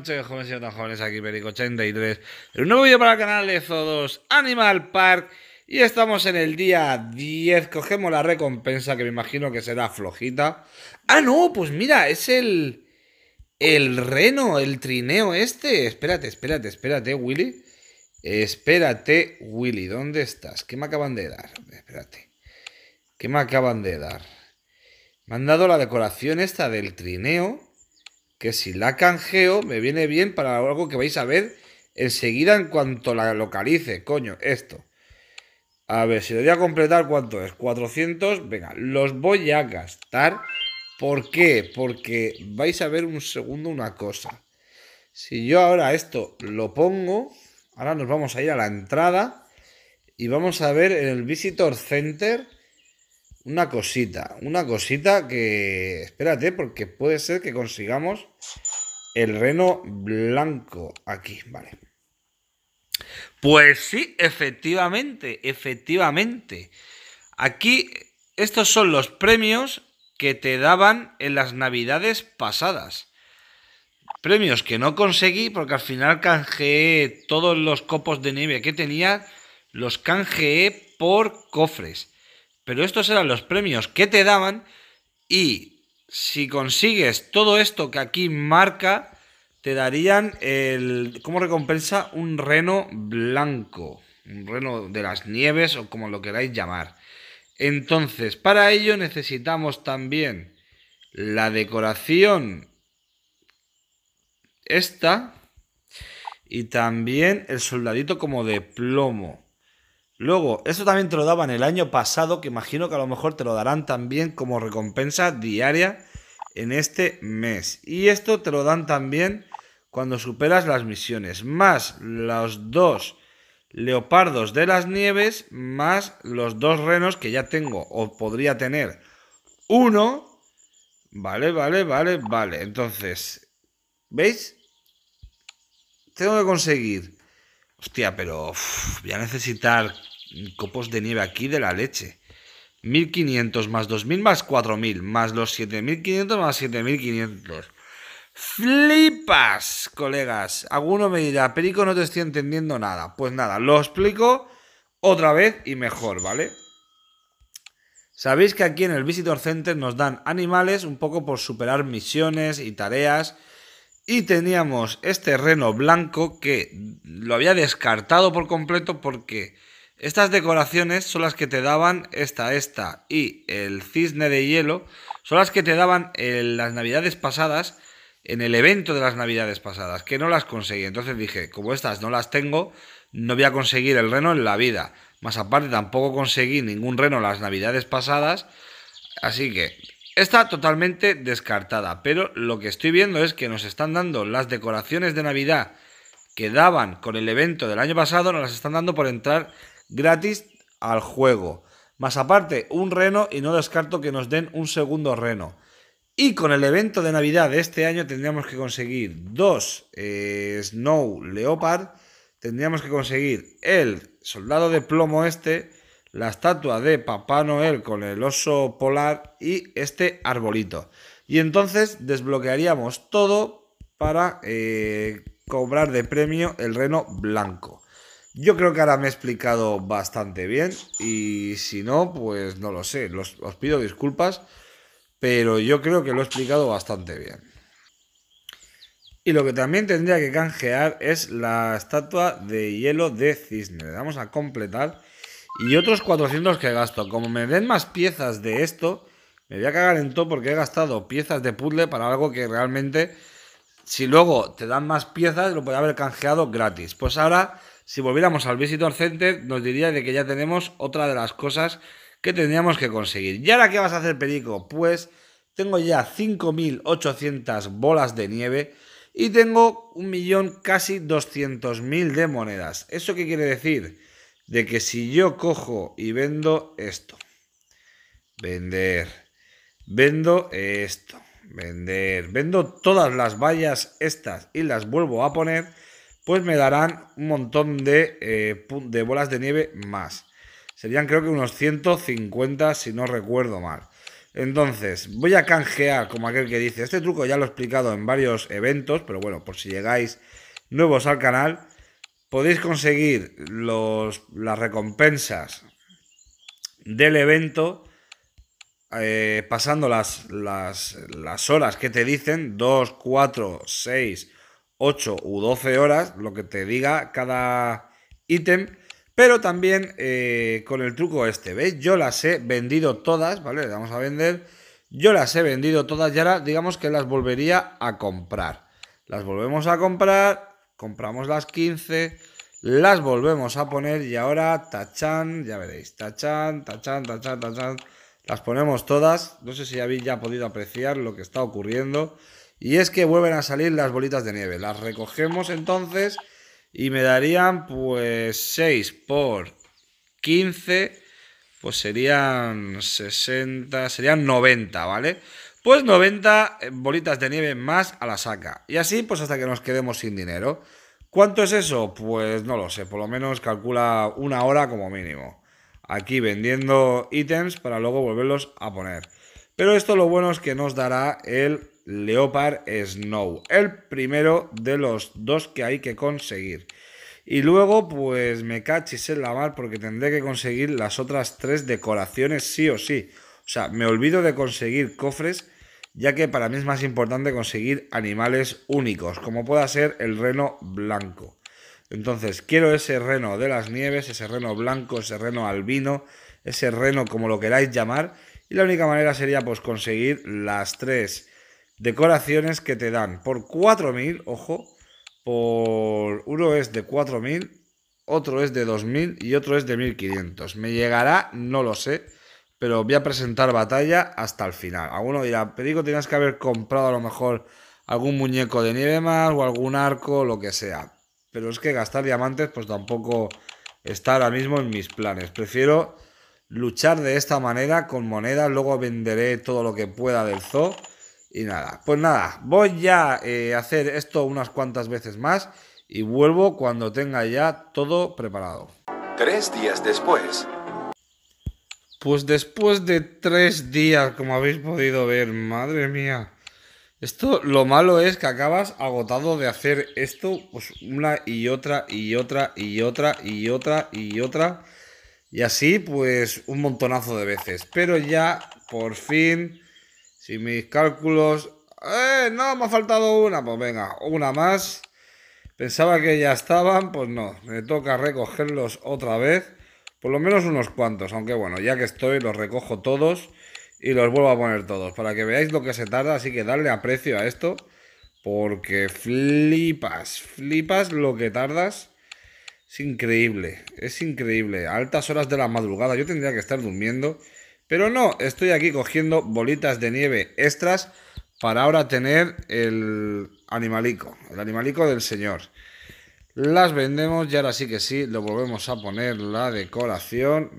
noches, jóvenes y tan jóvenes, aquí Perico83, un nuevo vídeo para el canal de Zodos Animal Park. Y estamos en el día 10, cogemos la recompensa que me imagino que será flojita. Ah, no, pues mira, es el. El reno, el trineo este. Espérate, espérate, espérate, Willy. Espérate, Willy, ¿dónde estás? ¿Qué me acaban de dar? Espérate. ¿Qué me acaban de dar? Me han dado la decoración esta del trineo que si la canjeo me viene bien para algo que vais a ver enseguida en cuanto la localice, coño, esto. A ver, si le voy a completar, ¿cuánto es? 400, venga, los voy a gastar. ¿Por qué? Porque vais a ver un segundo una cosa. Si yo ahora esto lo pongo, ahora nos vamos a ir a la entrada y vamos a ver en el Visitor Center una cosita, una cosita que espérate porque puede ser que consigamos el reno blanco aquí, vale. Pues sí, efectivamente, efectivamente. Aquí estos son los premios que te daban en las navidades pasadas. Premios que no conseguí porque al final canjeé todos los copos de nieve que tenía, los canjeé por cofres. Pero estos eran los premios que te daban y si consigues todo esto que aquí marca, te darían como recompensa un reno blanco, un reno de las nieves o como lo queráis llamar. Entonces, para ello necesitamos también la decoración esta y también el soldadito como de plomo. Luego, esto también te lo daban el año pasado, que imagino que a lo mejor te lo darán también como recompensa diaria en este mes. Y esto te lo dan también cuando superas las misiones, más los dos leopardos de las nieves, más los dos renos que ya tengo o podría tener uno. Vale, vale, vale, vale. Entonces, ¿veis? Tengo que conseguir. Hostia, pero voy a necesitar copos de nieve aquí de la leche. 1500 más 2000 más 4000 más los 7500 más 7500. ¡Flipas, colegas! Alguno me dirá, Perico, no te estoy entendiendo nada. Pues nada, lo explico otra vez y mejor, ¿vale? Sabéis que aquí en el Visitor Center nos dan animales un poco por superar misiones y tareas. Y teníamos este reno blanco que lo había descartado por completo porque estas decoraciones son las que te daban esta, esta y el cisne de hielo, son las que te daban en las navidades pasadas, en el evento de las navidades pasadas, que no las conseguí. Entonces dije, como estas no las tengo, no voy a conseguir el reno en la vida. Más aparte, tampoco conseguí ningún reno las navidades pasadas. Así que está totalmente descartada. Pero lo que estoy viendo es que nos están dando las decoraciones de Navidad que daban con el evento del año pasado, nos las están dando por entrar gratis al juego. Más aparte, un reno y no descarto que nos den un segundo reno. Y con el evento de Navidad de este año tendríamos que conseguir dos eh, Snow Leopard, tendríamos que conseguir el soldado de plomo este, la estatua de Papá Noel con el oso polar y este arbolito. Y entonces desbloquearíamos todo para eh, cobrar de premio el reno blanco. Yo creo que ahora me he explicado bastante bien y si no, pues no lo sé. os pido disculpas, pero yo creo que lo he explicado bastante bien. Y lo que también tendría que canjear es la estatua de hielo de cisne. Le damos a completar y otros 400 que gasto. Como me den más piezas de esto, me voy a cagar en todo porque he gastado piezas de puzzle para algo que realmente, si luego te dan más piezas, lo podría haber canjeado gratis. Pues ahora si volviéramos al Visitor Center, nos diría de que ya tenemos otra de las cosas que tendríamos que conseguir. ¿Y ahora qué vas a hacer, Perico? Pues tengo ya 5.800 bolas de nieve y tengo un millón casi 200.000 de monedas. ¿Eso qué quiere decir? De que si yo cojo y vendo esto, vender, vendo esto, vender, vendo todas las vallas estas y las vuelvo a poner, pues me darán un montón de, eh, de bolas de nieve más. Serían creo que unos 150 si no recuerdo mal. Entonces, voy a canjear como aquel que dice, este truco ya lo he explicado en varios eventos, pero bueno, por si llegáis nuevos al canal, podéis conseguir las recompensas del evento eh, pasando las, las, las horas que te dicen, 2, 4, 6 8 u 12 horas, lo que te diga cada ítem. Pero también eh, con el truco este, ¿veis? Yo las he vendido todas, ¿vale? Le vamos a vender. Yo las he vendido todas y ahora digamos que las volvería a comprar. Las volvemos a comprar, compramos las 15, las volvemos a poner y ahora tachan, ya veréis, tachan, tachan, tachan, tachan. Las ponemos todas. No sé si habéis ya podido apreciar lo que está ocurriendo. Y es que vuelven a salir las bolitas de nieve. Las recogemos entonces y me darían pues 6 por 15, pues serían 60, serían 90, ¿vale? Pues 90 eh, bolitas de nieve más a la saca. Y así pues hasta que nos quedemos sin dinero. ¿Cuánto es eso? Pues no lo sé, por lo menos calcula una hora como mínimo. Aquí vendiendo ítems para luego volverlos a poner. Pero esto lo bueno es que nos dará el Leopard Snow. El primero de los dos que hay que conseguir. Y luego, pues me cachis en la mar porque tendré que conseguir las otras tres decoraciones sí o sí. O sea, me olvido de conseguir cofres, ya que para mí es más importante conseguir animales únicos, como pueda ser el reno blanco. Entonces, quiero ese reno de las nieves, ese reno blanco, ese reno albino, ese reno como lo queráis llamar. Y la única manera sería pues conseguir las tres decoraciones que te dan por 4.000, ojo, por uno es de 4.000, otro es de 2.000 y otro es de 1.500. ¿Me llegará? No lo sé, pero voy a presentar batalla hasta el final. Alguno dirá, Perico, tienes que haber comprado a lo mejor algún muñeco de nieve más o algún arco, lo que sea. Pero es que gastar diamantes pues tampoco está ahora mismo en mis planes. Prefiero luchar de esta manera con monedas, luego venderé todo lo que pueda del zoo y nada, pues nada, voy ya eh, a hacer esto unas cuantas veces más y vuelvo cuando tenga ya todo preparado. Tres días después. Pues después de tres días, como habéis podido ver, madre mía. Esto, lo malo es que acabas agotado de hacer esto, pues una y otra y otra y otra y otra y otra. Y así, pues un montonazo de veces. Pero ya, por fin si mis cálculos... ¡Eh! No, me ha faltado una. Pues venga, una más. Pensaba que ya estaban, pues no. Me toca recogerlos otra vez. Por lo menos unos cuantos, aunque bueno, ya que estoy los recojo todos y los vuelvo a poner todos. Para que veáis lo que se tarda, así que darle aprecio a esto. Porque flipas, flipas lo que tardas. Es increíble, es increíble. A altas horas de la madrugada, yo tendría que estar durmiendo. Pero no, estoy aquí cogiendo bolitas de nieve extras para ahora tener el animalico, el animalico del señor. Las vendemos y ahora sí que sí, lo volvemos a poner la decoración.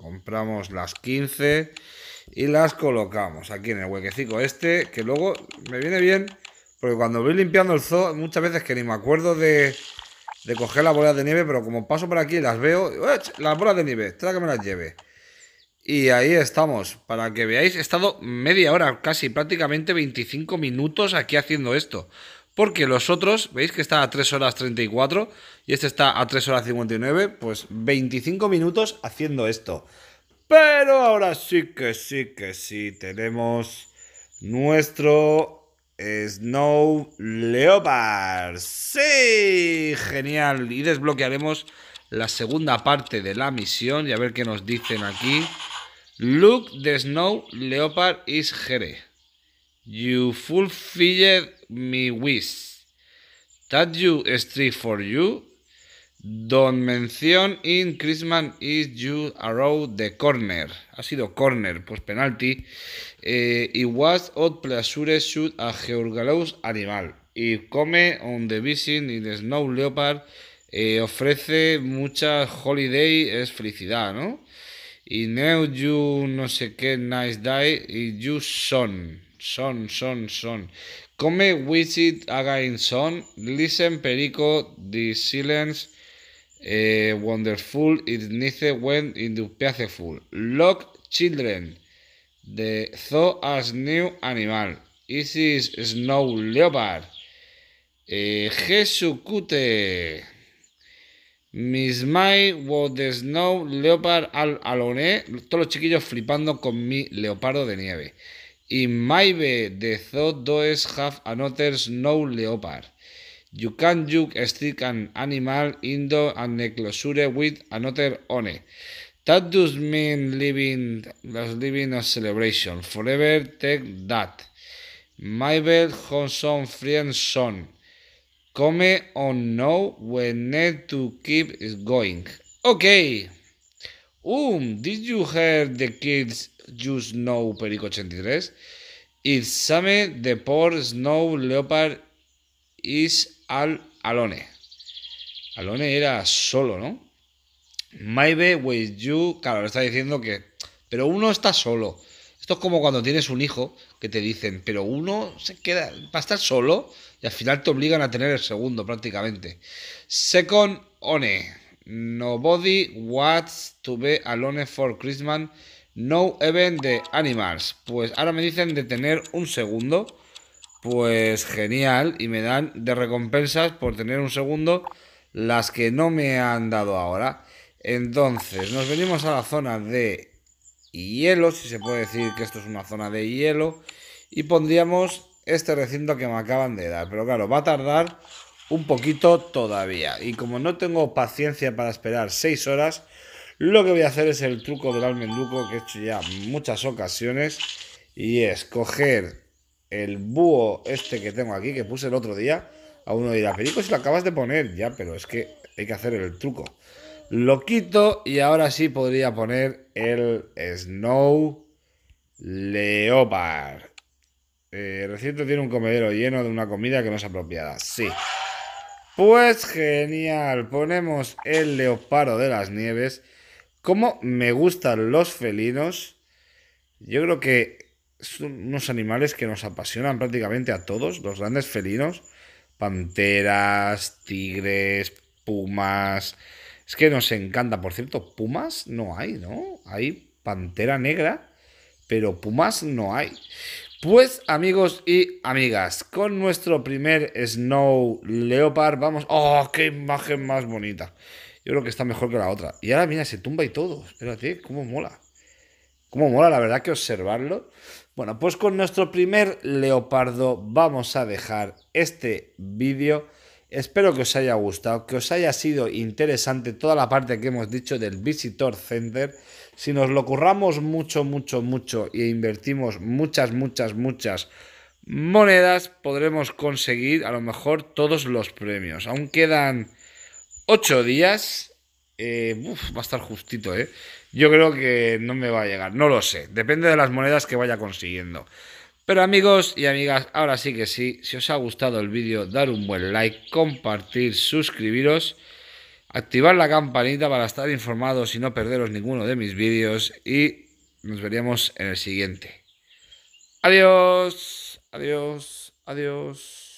compramos las 15 y las colocamos aquí en el huequecico este, que luego me viene bien, porque cuando voy limpiando el zoo, muchas veces que ni me acuerdo de, de coger las bolas de nieve, pero como paso por aquí y las veo, las bolas de nieve, espera que me las lleve. Y ahí estamos, para que veáis, he estado media hora, casi prácticamente 25 minutos aquí haciendo esto. Porque los otros, veis que está a 3 horas 34 y este está a 3 horas 59, pues 25 minutos haciendo esto. Pero ahora sí que sí que sí, tenemos nuestro Snow Leopard. Sí, genial. Y desbloquearemos la segunda parte de la misión y a ver qué nos dicen aquí. Look, the snow leopard is here. You fulfilled me wish. That you street for you. Don mention in Christmas is you around the corner. Ha sido corner, pues penalti. Eh, it was odd pleasure shoot a georgalous animal. Y come on the vision in the snow leopard. Eh, ofrece mucha holiday, es felicidad, ¿no? you no sé qué nice day y you son. Son, son, son. Come it again son. Listen perico the silence eh, wonderful it nice when in the peaceful. Lock children. The zoo as new animal. This is snow leopard. Eh, Jesucute. Miss May What the Snow Leopard al Alone. Todos los chiquillos flipando con mi leopardo de nieve. Y Maybe the Zoo Does Have Another Snow Leopard. You can't juke stick an animal in the enclosure with another one. That does mean living, living a celebration. Forever take that. Maybe Johnson friend son. Come on no, we need to keep going. Okay. Um, did you hear the kids just know Perico 83? It's Same the poor snow leopard is all alone. Alone era solo, ¿no? Maybe with you, claro, está diciendo que... Pero uno está solo. Esto es como cuando tienes un hijo que te dicen, pero uno se queda, va a estar solo y al final te obligan a tener el segundo prácticamente. Second one, nobody wants to be alone for Christmas, no event de animals. Pues ahora me dicen de tener un segundo, pues genial, y me dan de recompensas por tener un segundo las que no me han dado ahora. Entonces, nos venimos a la zona de y hielo, si se puede decir que esto es una zona de hielo, y pondríamos este recinto que me acaban de dar. Pero claro, va a tardar un poquito todavía. Y como no tengo paciencia para esperar 6 horas, lo que voy a hacer es el truco del almenduco que he hecho ya muchas ocasiones. Y es coger el búho este que tengo aquí, que puse el otro día. A uno dirá, Perico, si lo acabas de poner ya, pero es que hay que hacer el truco. Lo quito y ahora sí podría poner el Snow Leopard. Eh, reciente tiene un comedero lleno de una comida que no es apropiada. Sí. Pues genial. Ponemos el leopardo de las nieves. Como me gustan los felinos. Yo creo que son unos animales que nos apasionan prácticamente a todos, los grandes felinos. Panteras, tigres, pumas, es que nos encanta. Por cierto, Pumas no hay, ¿no? Hay Pantera Negra, pero Pumas no hay. Pues amigos y amigas, con nuestro primer Snow Leopard vamos... ¡Oh, qué imagen más bonita! Yo creo que está mejor que la otra. Y ahora mira, se tumba y todo. Espérate, cómo mola. Cómo mola, la verdad, que observarlo. Bueno, pues con nuestro primer leopardo vamos a dejar este vídeo. Espero que os haya gustado, que os haya sido interesante toda la parte que hemos dicho del Visitor Center. Si nos lo curramos mucho, mucho, mucho y e invertimos muchas, muchas, muchas monedas, podremos conseguir a lo mejor todos los premios. Aún quedan 8 días. Eh, va a estar justito, ¿eh? Yo creo que no me va a llegar, no lo sé. Depende de las monedas que vaya consiguiendo. Pero amigos y amigas, ahora sí que sí, si os ha gustado el vídeo, dar un buen like, compartir, suscribiros, activar la campanita para estar informados y no perderos ninguno de mis vídeos y nos veríamos en el siguiente. Adiós, adiós, adiós.